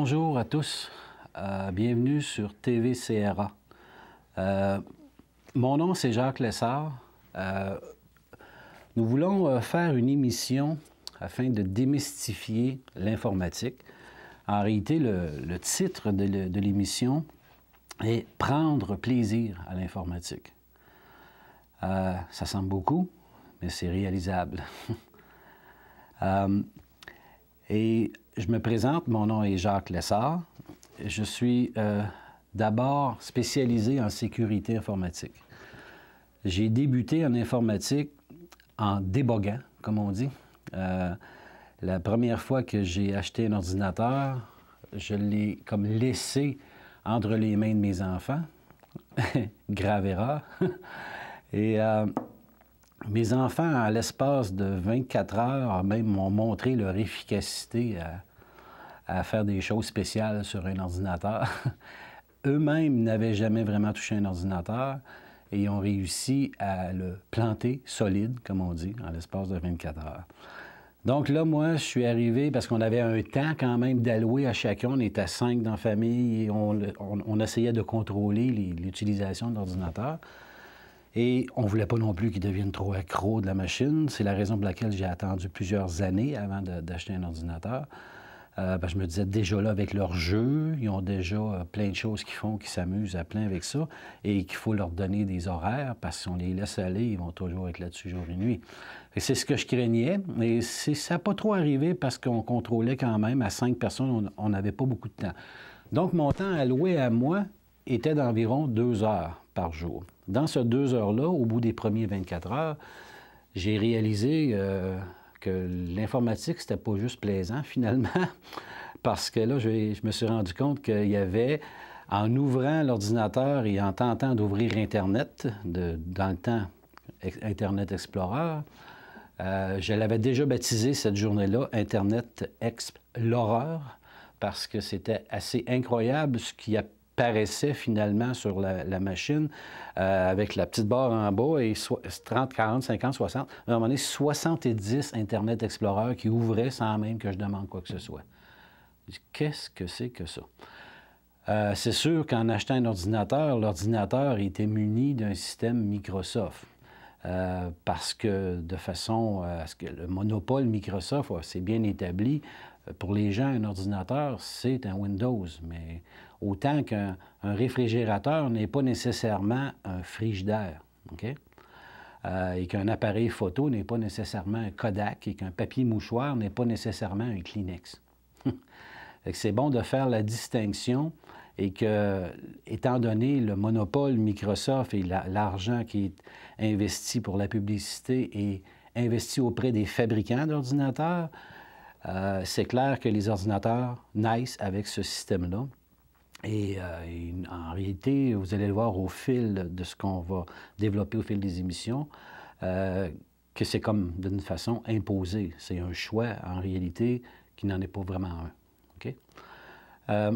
Bonjour à tous. Euh, bienvenue sur TVCRA. Euh, mon nom, c'est Jacques Lessard. Euh, nous voulons faire une émission afin de démystifier l'informatique. En réalité, le, le titre de l'émission est Prendre plaisir à l'informatique. ça semble beaucoup, mais c'est réalisable. Et je me présente, mon nom est Jacques Lessard. Je suis euh, d'abord spécialisé en sécurité informatique. J'ai débuté en informatique en déboguant, comme on dit. Euh, la première fois que j'ai acheté un ordinateur, je l'ai comme laissé entre les mains de mes enfants. Grave erreur. Et euh, mes enfants, en l'espace de 24 heures, même m'ont montré leur efficacité à, faire des choses spéciales sur un ordinateur. Eux-mêmes n'avaient jamais vraiment touché un ordinateur et ont réussi à le planter solide, comme on dit, en l'espace de 24 heures. Donc là, moi, je suis arrivé parce qu'on avait un temps quand même d'allouer à chacun. On était cinq dans la famille et on essayait de contrôler l'utilisation de l'ordinateur. Et on ne voulait pas non plus qu'ils deviennent trop accros de la machine. C'est la raison pour laquelle j'ai attendu plusieurs années avant d'acheter un ordinateur. Euh, je me disais déjà là avec leur jeu, ils ont déjà euh, plein de choses qu'ils font, qu'ils s'amusent à plein avec ça, et qu'il faut leur donner des horaires parce qu'on les laisse aller, ils vont toujours être là-dessus jour et nuit. C'est ce que je craignais, mais ça n'a pas trop arrivé parce qu'on contrôlait quand même à cinq personnes, on n'avait pas beaucoup de temps. Donc mon temps alloué à moi était d'environ deux heures jour. Dans ces deux heures-là, au bout des premiers 24 heures, j'ai réalisé euh, que l'informatique, c'était pas juste plaisant, finalement, parce que là, je, me suis rendu compte qu'il y avait, en ouvrant l'ordinateur et en tentant d'ouvrir Internet, de, dans le temps Internet Explorer, euh, je l'avais déjà baptisé cette journée-là Internet Explorer parce que c'était assez incroyable ce qui a apparaissait finalement sur la, machine euh, avec la petite barre en bas et 30, 40, 50, 60. À un moment donné, 70 Internet Explorer qui ouvraient sans même que je demande quoi que ce soit. Qu'est-ce que c'est que ça? Euh, c'est sûr qu'en achetant un ordinateur, l'ordinateur était muni d'un système Microsoft. Euh, parce que de façon à ce que le monopole Microsoft, c'est bien établi, pour les gens, un ordinateur, c'est un Windows, mais Autant qu'un réfrigérateur n'est pas nécessairement un frigidaire. OK? Euh, et qu'un appareil photo n'est pas nécessairement un Kodak et qu'un papier mouchoir n'est pas nécessairement un Kleenex. c'est bon de faire la distinction et que, étant donné le monopole Microsoft et l'argent qui est investi pour la publicité et investi auprès des fabricants d'ordinateurs, euh, c'est clair que les ordinateurs naissent avec ce système-là. Et, euh, en réalité, vous allez le voir au fil de ce qu'on va développer au fil des émissions, euh, que c'est comme d'une façon imposée. C'est un choix, en réalité, qui n'en est pas vraiment un. Euh,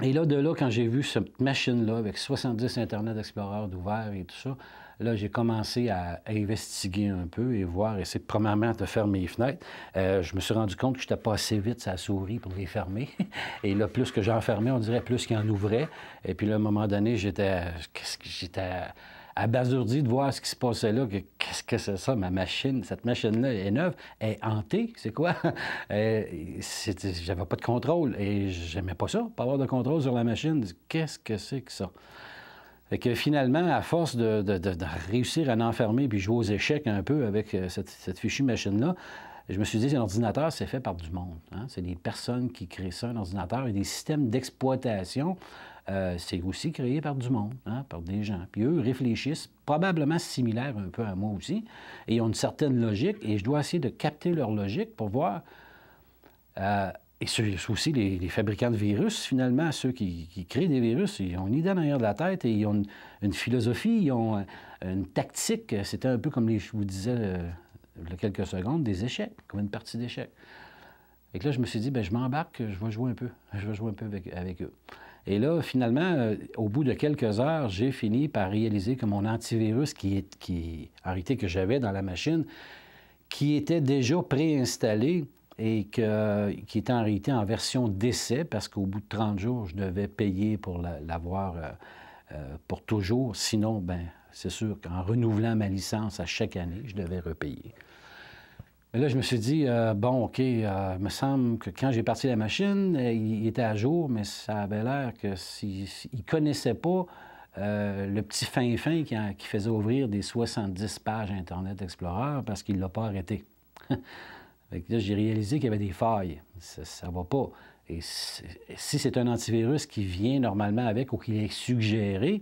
et là, de là, quand j'ai vu cette machine-là avec 70 Internet Explorer d'ouvert et tout ça, là, j'ai commencé à, investiguer un peu et voir, essayer premièrement de fermer les fenêtres. Euh, je me suis rendu compte que je j'étais pas assez vite sa souris pour les fermer. et là, plus que j'en fermais, on dirait plus qu'il en ouvrait. Et puis là, à un moment donné, j'étais... J'étais abasourdi de voir ce qui se passait là. Qu'est-ce que c'est ça, ma machine? Cette machine-là est neuve, est hantée, c'est quoi? J'avais pas de contrôle et j'aimais pas ça, pas avoir de contrôle sur la machine. Qu'est-ce que c'est que ça? que finalement, à force de, réussir à l'enfermer, puis jouer aux échecs un peu avec euh, cette, fichue machine-là, je me suis dit, un ordinateur, c'est fait par du monde. Hein. C'est des personnes qui créent ça, un ordinateur, et des systèmes d'exploitation, euh, c'est aussi créé par du monde, hein, par des gens. Puis eux réfléchissent, probablement similaire un peu à moi aussi, et ils ont une certaine logique, et je dois essayer de capter leur logique pour voir... Euh, et aussi les, fabricants de virus, finalement, ceux qui, créent des virus, ils ont une idée derrière de la tête et ils ont une, philosophie, ils ont euh, une tactique. C'était un peu comme je vous disais euh, il y a quelques secondes, des échecs, comme une partie d'échecs. Et là, je me suis dit, bien, je m'embarque, je vais jouer un peu. Je vais jouer un peu avec, eux. Et là, finalement, euh, au bout de quelques heures, j'ai fini par réaliser que mon antivirus, qui, est, qui que j'avais dans la machine, qui était déjà préinstallé, et qui était en réalité en version d'essai parce qu'au bout de 30 jours, je devais payer pour l'avoir euh, euh, pour toujours. Sinon, ben, c'est sûr qu'en renouvelant ma licence à chaque année, je devais repayer. Mais là, je me suis dit, euh, bon, OK, il me semble que quand j'ai parti la machine, il, était à jour, mais ça avait l'air que s'il ne connaissait pas le petit fin-fin qui, qui faisait ouvrir des 70 pages Internet Explorer parce qu'il ne l'a pas arrêté. là, j'ai réalisé qu'il y avait des failles. Ça ne va pas. Et si c'est un antivirus qui vient normalement avec ou qui est suggéré,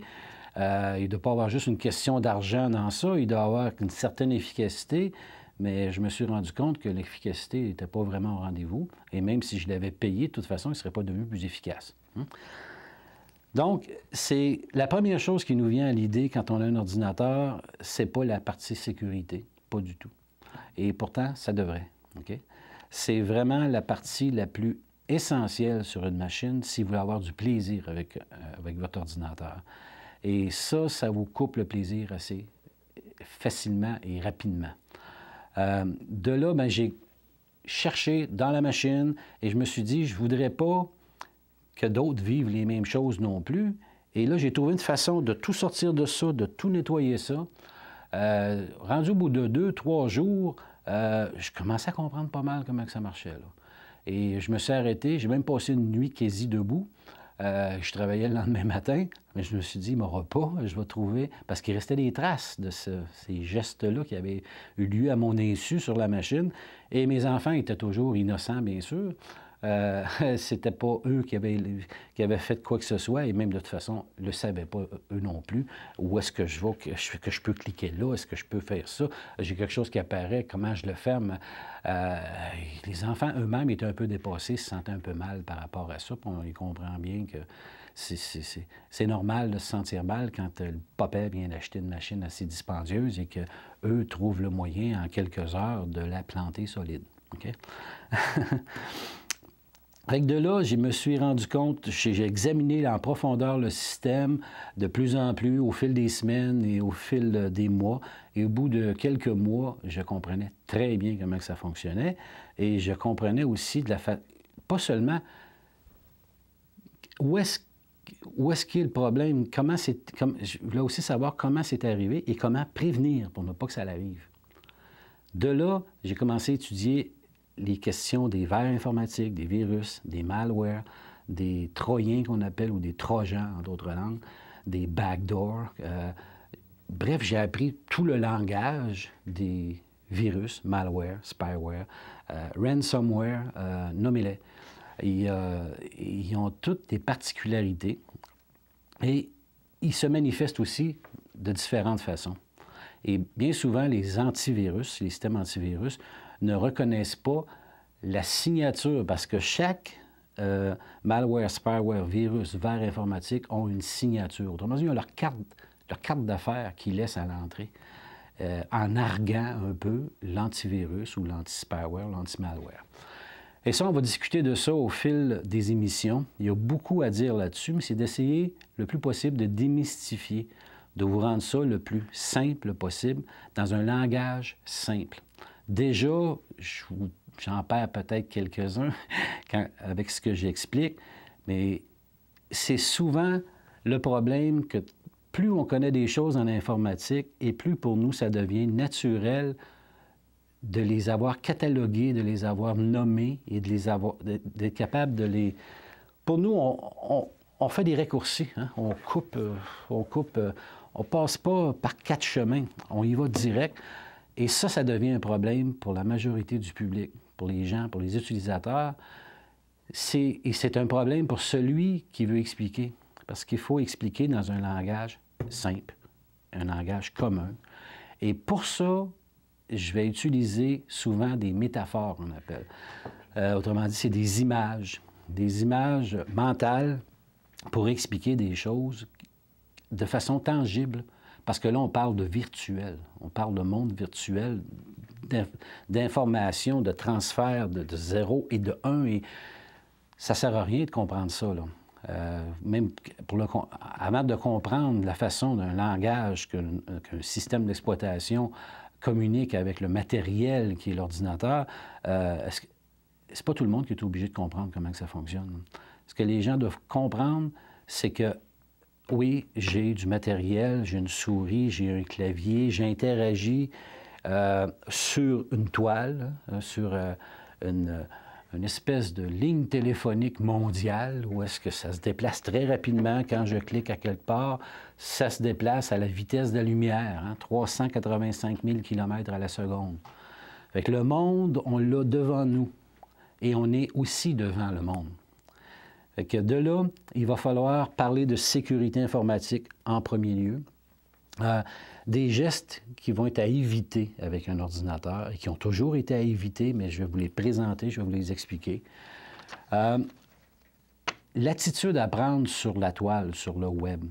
euh, il ne doit pas avoir juste une question d'argent dans ça, il doit avoir une certaine efficacité, mais je me suis rendu compte que l'efficacité n'était pas vraiment au rendez-vous, et même si je l'avais payé, de toute façon, il ne serait pas devenu plus efficace. Hein? Donc, c'est la première chose qui nous vient à l'idée quand on a un ordinateur, c'est pas la partie sécurité, pas du tout. Et pourtant, ça devrait. C'est vraiment la partie la plus essentielle sur une machine si vous voulez avoir du plaisir avec, euh, votre ordinateur. Et ça, ça vous coupe le plaisir assez facilement et rapidement. Euh, de là, ben, j'ai cherché dans la machine et je me suis dit, je ne voudrais pas que d'autres vivent les mêmes choses non plus. Et là, j'ai trouvé une façon de tout sortir de ça, de tout nettoyer ça. Euh, rendu au bout de deux, trois jours, euh, je commençais à comprendre pas mal comment que ça marchait. Et je me suis arrêté. J'ai même passé une nuit quasi debout. Euh, je travaillais le lendemain matin, mais je me suis dit, mon m'aura je vais trouver. Parce qu'il restait des traces de ces gestes-là qui avaient eu lieu à mon insu sur la machine. Et mes enfants étaient toujours innocents, bien sûr. Euh, c'était pas eux qui avaient, qui avaient fait quoi que ce soit, et même de toute façon, ne le savaient pas eux non plus. Où est-ce que je vais, que je, que je peux cliquer là, est-ce que je peux faire ça? J'ai quelque chose qui apparaît, comment je le ferme? Euh, les enfants eux-mêmes étaient un peu dépassés, se sentaient un peu mal par rapport à ça, on les comprend bien que c'est normal de se sentir mal quand euh, le papa vient d'acheter une machine assez dispendieuse et que eux trouvent le moyen en quelques heures de la planter solide. OK? Fait de là, je me suis rendu compte, j'ai examiné en profondeur le système de plus en plus au fil des semaines et au fil euh, des mois. Et au bout de quelques mois, je comprenais très bien comment ça fonctionnait. Et je comprenais aussi de la façon... pas seulement où est-ce qu'il y a le problème, comment c'est, je voulais aussi savoir comment c'est arrivé et comment prévenir pour ne pas que ça arrive. De là, j'ai commencé à étudier les questions des vers informatiques, des virus, des malwares, des troyens qu'on appelle ou des trojans en d'autres langues, des backdoors. Euh, bref, j'ai appris tout le langage des virus, malware, spyware, euh, ransomware, euh, nommez-les. Euh, ils ont toutes des particularités et ils se manifestent aussi de différentes façons. Et bien souvent, les antivirus, les systèmes antivirus, ne reconnaissent pas la signature, parce que chaque euh, malware, spyware, virus, vers informatique ont une signature. Autrement dit, ils ont leur carte, d'affaires qu'ils laissent à l'entrée euh, en arguant un peu l'antivirus ou l'anti-spyware, l'anti-malware. Et ça, on va discuter de ça au fil des émissions. Il y a beaucoup à dire là-dessus, mais c'est d'essayer le plus possible de démystifier, de vous rendre ça le plus simple possible dans un langage simple. Déjà, j'en perds peut-être quelques-uns avec ce que j'explique, mais c'est souvent le problème que plus on connaît des choses en informatique et plus pour nous ça devient naturel de les avoir catalogués, de les avoir nommés et de les avoir d'être capable de les. Pour nous, on, fait des raccourcis, hein. on coupe, euh, on coupe, euh, on passe pas par quatre chemins, on y va direct. Et ça, ça devient un problème pour la majorité du public, pour les gens, pour les utilisateurs. Et c'est un problème pour celui qui veut expliquer, parce qu'il faut expliquer dans un langage simple, un langage commun. Et pour ça, je vais utiliser souvent des métaphores, on appelle. Euh, autrement dit, c'est des images, des images mentales pour expliquer des choses de façon tangible parce que là, on parle de virtuel. On parle de monde virtuel, d'information, de transfert de, de, 0 et de 1. Et ça sert à rien de comprendre ça, là. Euh, même pour le, avant de comprendre la façon d'un langage qu'un système d'exploitation communique avec le matériel qui est l'ordinateur, euh, ce n'est pas tout le monde qui est obligé de comprendre comment que ça fonctionne. Ce que les gens doivent comprendre, c'est que oui, j'ai du matériel, j'ai une souris, j'ai un clavier, j'interagis euh, sur une toile, hein, sur euh, euh, une, espèce de ligne téléphonique mondiale où est-ce que ça se déplace très rapidement quand je clique à quelque part. Ça se déplace à la vitesse de la lumière, 385 000 km à la seconde. Fait le monde, on l'a devant nous et on est aussi devant le monde que de là, il va falloir parler de sécurité informatique en premier lieu. Euh, des gestes qui vont être à éviter avec un ordinateur et qui ont toujours été à éviter, mais je vais vous les présenter, je vais vous les expliquer. Euh, l'attitude à prendre sur la toile, sur le web.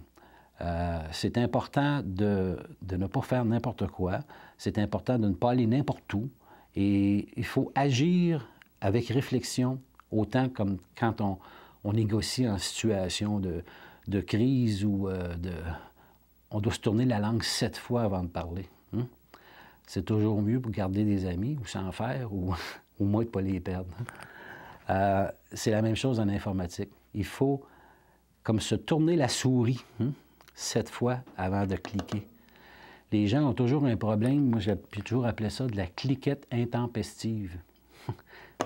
Euh, c'est important de, de, ne pas faire n'importe quoi. C'est important de ne pas aller n'importe où. Et il faut agir avec réflexion, autant comme quand on, on négocie en situation de, crise ou euh, de... On doit se tourner la langue sept fois avant de parler. Hein. C'est toujours mieux pour garder des amis ou s'en faire ou au moins de ne pas les perdre. Hein. Euh, c'est la même chose en informatique. Il faut comme se tourner la souris hein, sept fois avant de cliquer. Les gens ont toujours un problème, moi j'ai toujours appelé ça de la cliquette intempestive.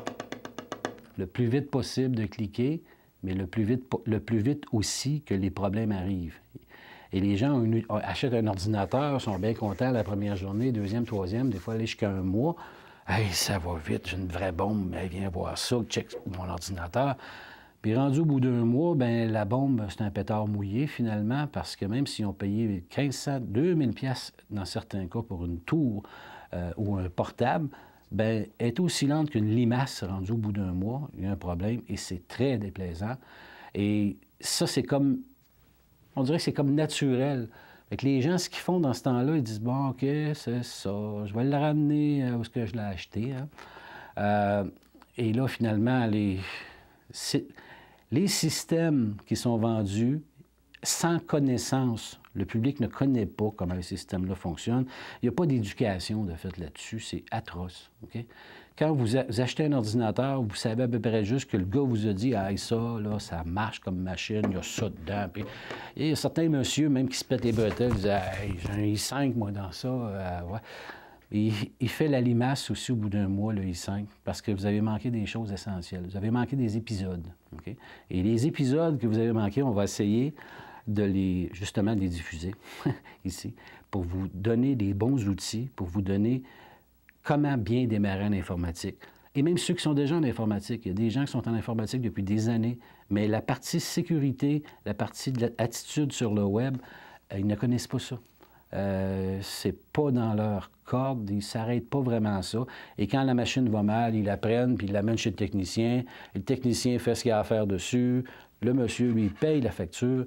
Le plus vite possible de cliquer, mais le plus vite, aussi que les problèmes arrivent. Et les gens achètent un ordinateur, sont bien contents la première journée, deuxième, troisième, des fois aller jusqu'à un mois. Hey, ça va vite, j'ai une vraie bombe, mais viens voir ça, check mon ordinateur. Puis rendu au bout d'un mois, ben la bombe, c'est un pétard mouillé finalement, parce que même si on payait 1500, 2000 pièces dans certains cas pour une tour euh, ou un portable, ben, est aussi lente qu'une limace rendue au bout d'un mois, il y a un problème et c'est très déplaisant. Et ça, c'est comme, on dirait que c'est comme naturel. les gens, ce qu'ils font dans ce temps-là, ils disent Bon, OK, c'est ça, je vais le ramener euh, où ce que je l'ai acheté. Hein. Euh, et là, finalement, les, les systèmes qui sont vendus sans connaissance le public ne connaît pas comment ces systèmes-là fonctionnent. Il n'y a pas d'éducation, de fait, là-dessus. C'est atroce. Quand vous, achetez un ordinateur, vous savez à peu près juste que le gars vous a dit Ah, ça, là, ça marche comme machine, il y a ça dedans. Puis, et il y a certains monsieur, même qui se pètent les bretelles, ils disent J'ai un i5, moi, dans ça. Euh, il, fait la limace aussi au bout d'un mois, le I5, parce que vous avez manqué des choses essentielles. Vous avez manqué des épisodes. Et les épisodes que vous avez manqués, on va essayer de les, justement, les diffuser ici, pour vous donner des bons outils, pour vous donner comment bien démarrer en informatique. Et même ceux qui sont déjà en informatique, il y a des gens qui sont en informatique depuis des années, mais la partie sécurité, la partie de l'attitude sur le web, euh, ils ne connaissent pas ça. Euh, c'est pas dans leur corde, ils s'arrêtent pas vraiment à ça. Et quand la machine va mal, ils la prennent, puis ils l'amènent chez le technicien. le technicien fait ce qu'il a à faire dessus. Le monsieur, lui, paye la facture.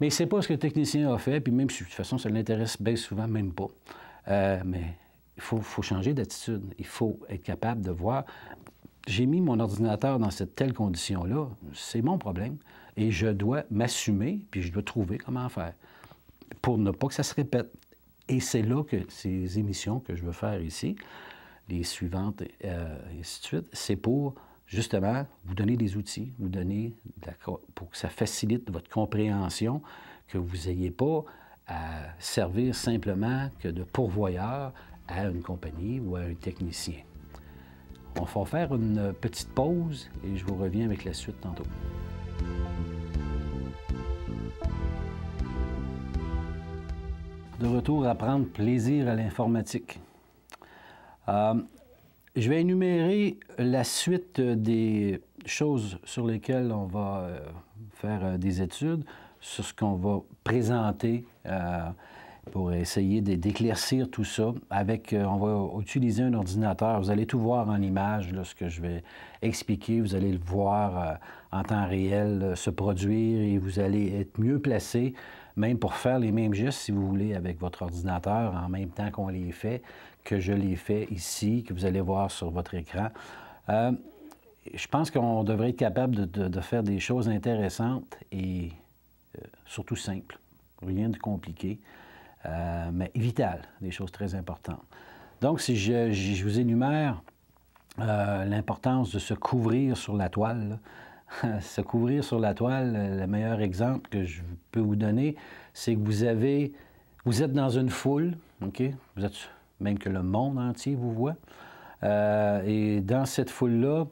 Mais n'est pas ce que le technicien a fait, puis même si de toute façon ça l'intéresse bien souvent, même pas. Euh, mais il faut, changer d'attitude. Il faut être capable de voir. J'ai mis mon ordinateur dans cette telle condition-là, c'est mon problème. Et je dois m'assumer, puis je dois trouver comment faire pour ne pas que ça se répète. Et c'est là que ces émissions que je veux faire ici, les suivantes, euh, et ainsi de suite, c'est pour justement, vous donner des outils, vous donner pour que ça facilite votre compréhension, que vous n'ayez pas à servir simplement que de pourvoyeur à une compagnie ou à un technicien. On va faire une petite pause et je vous reviens avec la suite tantôt. De retour à prendre plaisir à l'informatique. Euh, je vais énumérer la suite euh, des choses sur lesquelles on va euh, faire euh, des études, sur ce qu'on va présenter pour essayer d'éclaircir tout ça. Avec, on va utiliser un ordinateur. Vous allez tout voir en image ce que je vais expliquer. Vous allez le voir en temps réel se produire et vous allez être mieux placé, même pour faire les mêmes gestes, si vous voulez, avec votre ordinateur en même temps qu'on les fait que je l'ai fait ici, que vous allez voir sur votre écran. Euh, je pense qu'on devrait être capable de, faire des choses intéressantes et euh, surtout simples, rien de compliqué, euh, mais vitales, des choses très importantes. Donc, si je, vous énumère l'importance de se couvrir sur la toile, se couvrir sur la toile, le meilleur exemple que je peux vous donner, c'est que vous avez, vous êtes dans une foule, ok, vous êtes même que le monde entier vous voit. Euh, et dans cette foule-là,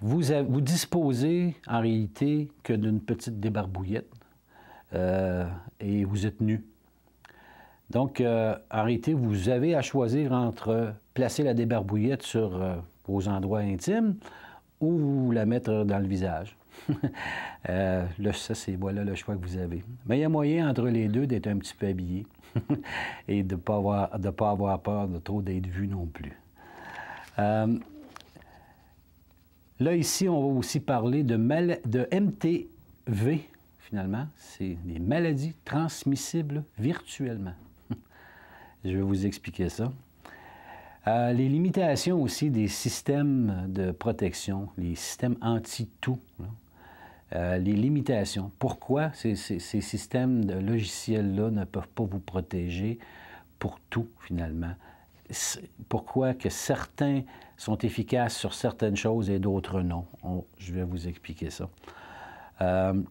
vous, disposez en réalité que d'une petite débarbouillette euh, et vous êtes nu. Donc, euh, en réalité, vous avez à choisir entre placer la débarbouillette sur vos endroits intimes ou la mettre dans le visage. Euh, ça, c'est voilà le choix que vous avez. Mais il y a moyen entre les deux d'être un petit peu habillé et de ne pas, avoir, pas avoir peur de trop d'être vu non plus. Euh, là, ici, on va aussi parler de, mal, de MTV, finalement. C'est des maladies transmissibles virtuellement. Je vais vous expliquer ça. Euh, les limitations aussi des systèmes de protection, les systèmes anti-tout. Euh, les limitations. Pourquoi ces, systèmes de logiciels-là ne peuvent pas vous protéger pour tout, finalement? Pourquoi que certains sont efficaces sur certaines choses et d'autres non? je vais vous expliquer ça. Euh,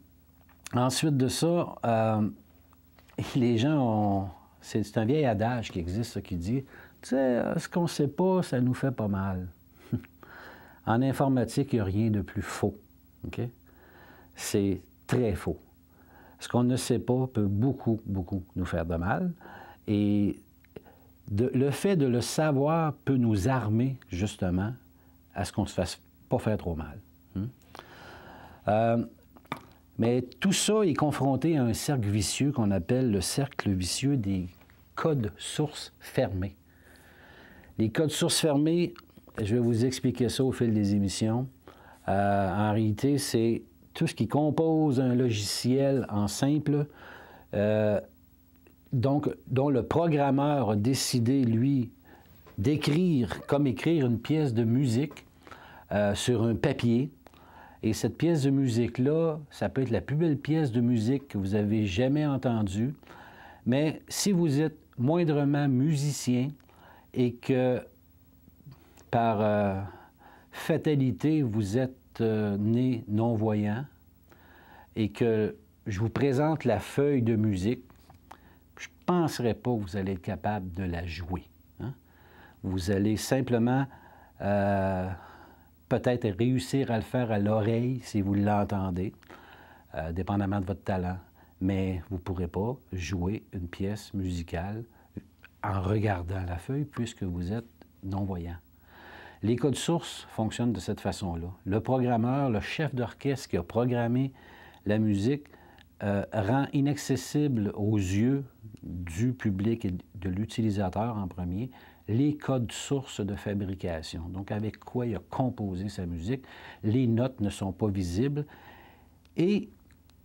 ensuite de ça, les gens ont... C'est un vieil adage qui existe, ça, qui dit euh, ce qu'on ne sait pas, ça nous fait pas mal. en informatique, il n'y a rien de plus faux. C'est très faux. Ce qu'on ne sait pas peut beaucoup, beaucoup nous faire de mal. Et le fait de le savoir peut nous armer, justement, à ce qu'on ne se fasse pas faire trop mal. Hmm? Euh, mais tout ça est confronté à un cercle vicieux qu'on appelle le cercle vicieux des codes sources fermés. Les codes sources fermées, je vais vous expliquer ça au fil des émissions. Euh, en réalité, c'est tout ce qui compose un logiciel en simple, euh, donc, dont le programmeur a décidé, lui, d'écrire comme écrire une pièce de musique euh, sur un papier. Et cette pièce de musique-là, ça peut être la plus belle pièce de musique que vous avez jamais entendue. Mais si vous êtes moindrement musicien, et que par euh, fatalité, vous êtes euh, né non-voyant et que je vous présente la feuille de musique, je ne penserai pas que vous allez être capable de la jouer. Hein. Vous allez simplement euh, peut-être réussir à le faire à l'oreille si vous l'entendez, dépendamment de votre talent, mais vous ne pourrez pas jouer une pièce musicale en regardant la feuille puisque vous êtes non-voyant. Les codes sources fonctionnent de cette façon-là. Le programmeur, le chef d'orchestre qui a programmé la musique, euh, rend inaccessible aux yeux du public et de l'utilisateur en premier les codes sources de fabrication, donc avec quoi il a composé sa musique. Les notes ne sont pas visibles et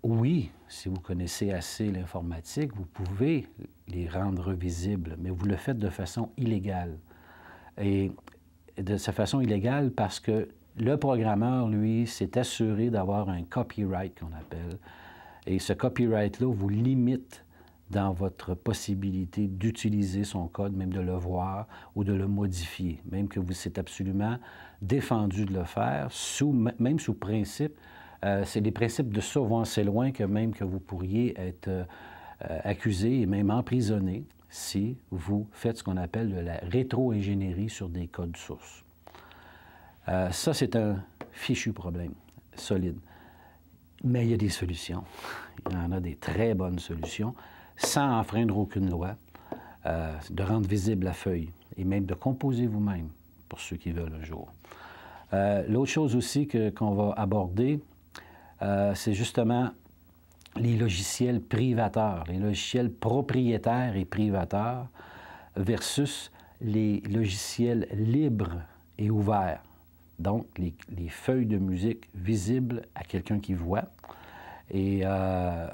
oui, si vous connaissez assez l'informatique, vous pouvez les rendre visibles, mais vous le faites de façon illégale. Et de cette façon illégale parce que le programmeur, lui, s'est assuré d'avoir un copyright qu'on appelle. Et ce copyright-là vous limite dans votre possibilité d'utiliser son code, même de le voir ou de le modifier, même que vous êtes absolument défendu de le faire, même sous principe euh, c'est des principes de souvent assez loin que même que vous pourriez être euh, accusé et même emprisonné si vous faites ce qu'on appelle de la rétro-ingénierie sur des codes sources. Euh, ça, c'est un fichu problème, solide. Mais il y a des solutions. Il y en a des très bonnes solutions, sans enfreindre aucune loi, de rendre visible la feuille et même de composer vous-même, pour ceux qui veulent un jour. L'autre chose aussi qu'on va aborder, euh, c'est justement les logiciels privateurs, les logiciels propriétaires et privateurs versus les logiciels libres et ouverts. Donc, les, feuilles de musique visibles à quelqu'un qui voit. Et euh,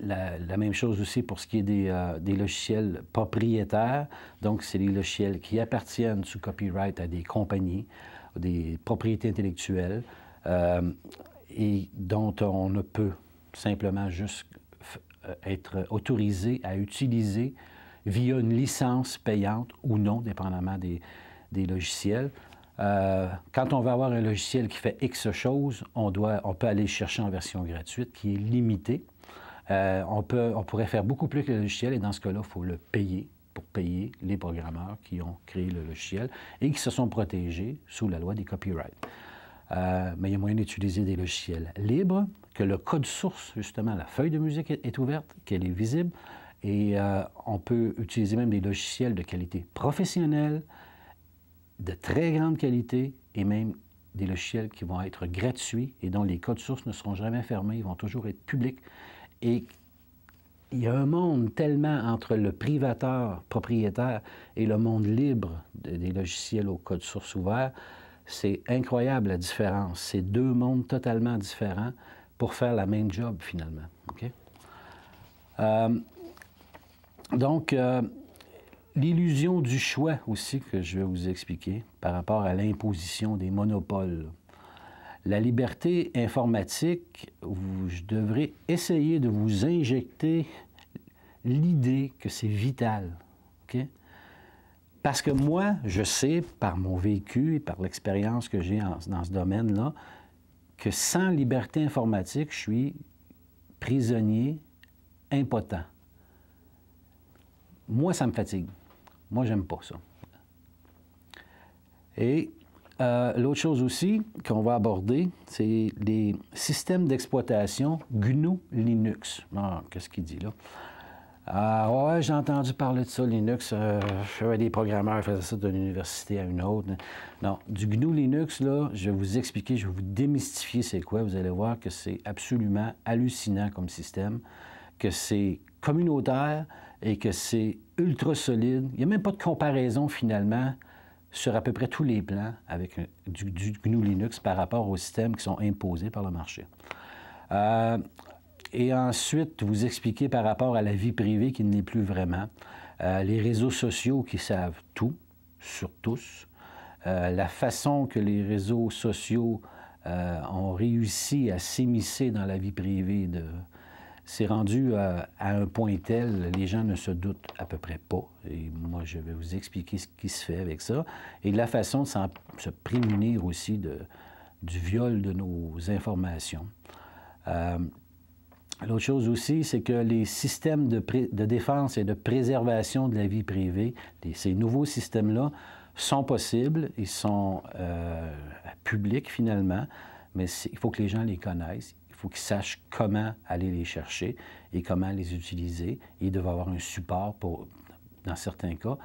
la, même chose aussi pour ce qui est euh, des, logiciels propriétaires. Donc, c'est les logiciels qui appartiennent sous copyright à des compagnies, des propriétés intellectuelles et dont on ne peut simplement juste euh, être autorisé à utiliser via une licence payante ou non, dépendamment des, logiciels. Euh, quand on va avoir un logiciel qui fait X chose, on, peut aller chercher en version gratuite qui est limitée. Euh, on, on pourrait faire beaucoup plus que le logiciel et dans ce cas-là, il faut le payer pour payer les programmeurs qui ont créé le logiciel et qui se sont protégés sous la loi des copyrights. Euh, mais il y a moyen d'utiliser des logiciels libres, que le code source, justement, la feuille de musique est ouverte, qu'elle est visible, et euh, on peut utiliser même des logiciels de qualité professionnelle, de très grande qualité, et même des logiciels qui vont être gratuits et dont les codes sources ne seront jamais fermés, ils vont toujours être publics. Et il y a un monde tellement entre le privateur propriétaire et le monde libre des logiciels au code source ouvert. C'est incroyable la différence. C'est deux mondes totalement différents pour faire la même job finalement. Euh, donc, euh, l'illusion du choix aussi que je vais vous expliquer par rapport à l'imposition des monopoles. La liberté informatique, vous je devrais essayer de vous injecter l'idée que c'est vital. Parce que moi, je sais, par mon vécu et par l'expérience que j'ai dans ce domaine-là, que sans liberté informatique, je suis prisonnier, impotent. Moi, ça me fatigue. Moi, j'aime pas ça. Et euh, l'autre chose aussi qu'on va aborder, c'est les systèmes d'exploitation GNU Linux. Ah, qu'est-ce qu'il dit là? Ah ouais, j'ai entendu parler de ça, Linux. Euh, je des programmeurs qui faisaient ça d'une université à une autre. Non, du GNU Linux, là, je vais vous expliquer, je vais vous démystifier c'est quoi. Vous allez voir que c'est absolument hallucinant comme système, que c'est communautaire et que c'est ultra solide. Il n'y a même pas de comparaison finalement sur à peu près tous les plans avec euh, du, GNU Linux par rapport aux systèmes qui sont imposés par le marché. Euh, et ensuite, vous expliquer par rapport à la vie privée qui n'est plus vraiment, euh, les réseaux sociaux qui savent tout sur tous, euh, la façon que les réseaux sociaux euh, ont réussi à s'immiscer dans la vie privée de, c'est rendu à, un point tel, les gens ne se doutent à peu près pas. Et moi, je vais vous expliquer ce qui se fait avec ça. Et la façon de se prémunir aussi de, du viol de nos informations. Euh, L'autre chose aussi, c'est que les systèmes de, de, défense et de préservation de la vie privée, ces nouveaux systèmes-là, sont possibles, ils sont euh, publics finalement, mais il faut que les gens les connaissent, il faut qu'ils sachent comment aller les chercher et comment les utiliser. Ils doivent avoir un support pour, dans certains cas.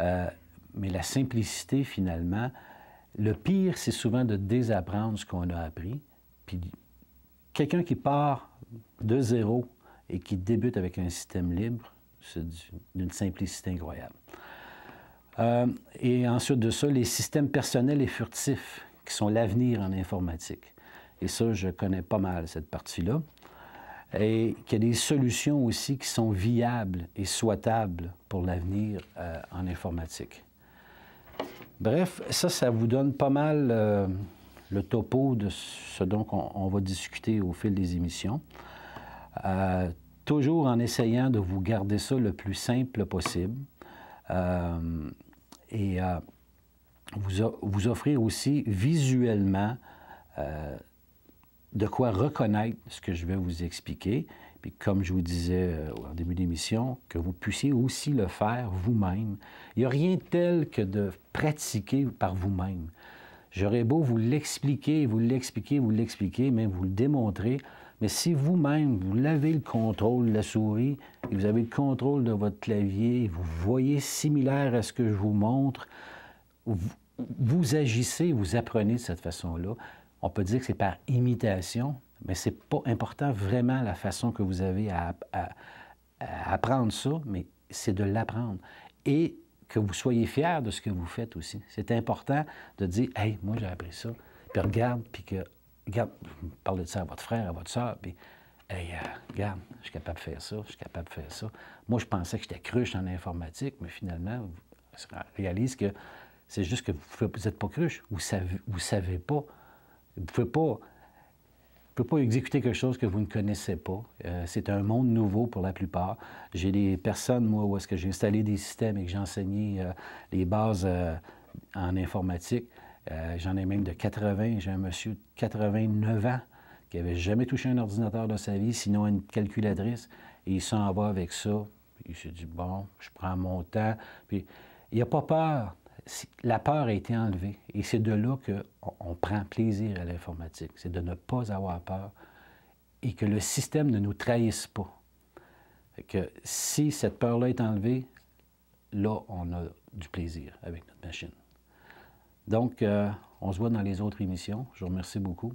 Euh, mais la simplicité finalement, le pire, c'est souvent de désapprendre ce qu'on a appris. Puis quelqu'un qui part de zéro et qui débute avec un système libre, c'est d'une simplicité incroyable. Euh, et ensuite de ça, les systèmes personnels et furtifs, qui sont l'avenir en informatique. Et ça, je connais pas mal cette partie-là. Et qu'il y a des solutions aussi qui sont viables et souhaitables pour l'avenir euh, en informatique. Bref, ça, ça vous donne pas mal... Euh, le topo de ce dont on, va discuter au fil des émissions. Euh, toujours en essayant de vous garder ça le plus simple possible euh, et euh, vous, offrir aussi visuellement de quoi reconnaître ce que je vais vous expliquer. Puis comme je vous disais au début de l'émission, que vous puissiez aussi le faire vous-même. Il n'y a rien tel que de pratiquer par vous-même. J'aurais beau vous l'expliquer, vous l'expliquer, vous l'expliquer, mais vous le démontrer. Mais si vous-même, vous l'avez le contrôle de la souris et vous avez le contrôle de votre clavier, vous voyez similaire à ce que je vous montre, vous, agissez, vous apprenez de cette façon-là. On peut dire que c'est par imitation, mais c'est pas important vraiment la façon que vous avez à, à apprendre ça, mais c'est de l'apprendre. Et que vous soyez fiers de ce que vous faites aussi. C'est important de dire Hey, moi j'ai appris ça. Puis regarde, puis que. Regarde, vous parlez de ça à votre frère, à votre soeur, puis. Hey, euh, regarde, je suis capable de faire ça, je suis capable de faire ça. Moi, je pensais que j'étais cruche en informatique, mais finalement, vous réalise que c'est juste que vous n'êtes pas cruche, vous ne savez, vous savez pas. Vous ne pouvez pas ne peux pas exécuter quelque chose que vous ne connaissez pas. Euh, c'est un monde nouveau pour la plupart. J'ai des personnes, moi, où est-ce que j'ai installé des systèmes et que j'ai enseigné euh, les bases euh, en informatique. J'en ai même de 80. J'ai un monsieur de 89 ans qui n'avait jamais touché un ordinateur de sa vie, sinon une calculatrice. Et il s'en va avec ça. Il se dit, bon, je prends mon temps. Puis, il n'a pas peur la peur a été enlevée. Et c'est de là qu'on prend plaisir à l'informatique. C'est de ne pas avoir peur et que le système ne nous trahisse pas. Que si cette peur-là est enlevée, là, on a du plaisir avec notre machine. Donc, euh, on se voit dans les autres émissions. Je vous remercie beaucoup.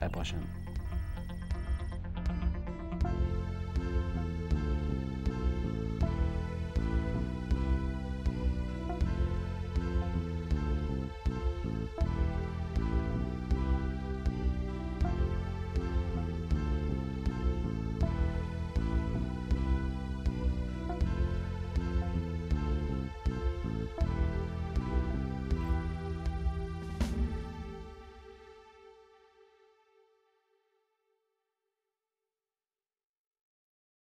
À la prochaine.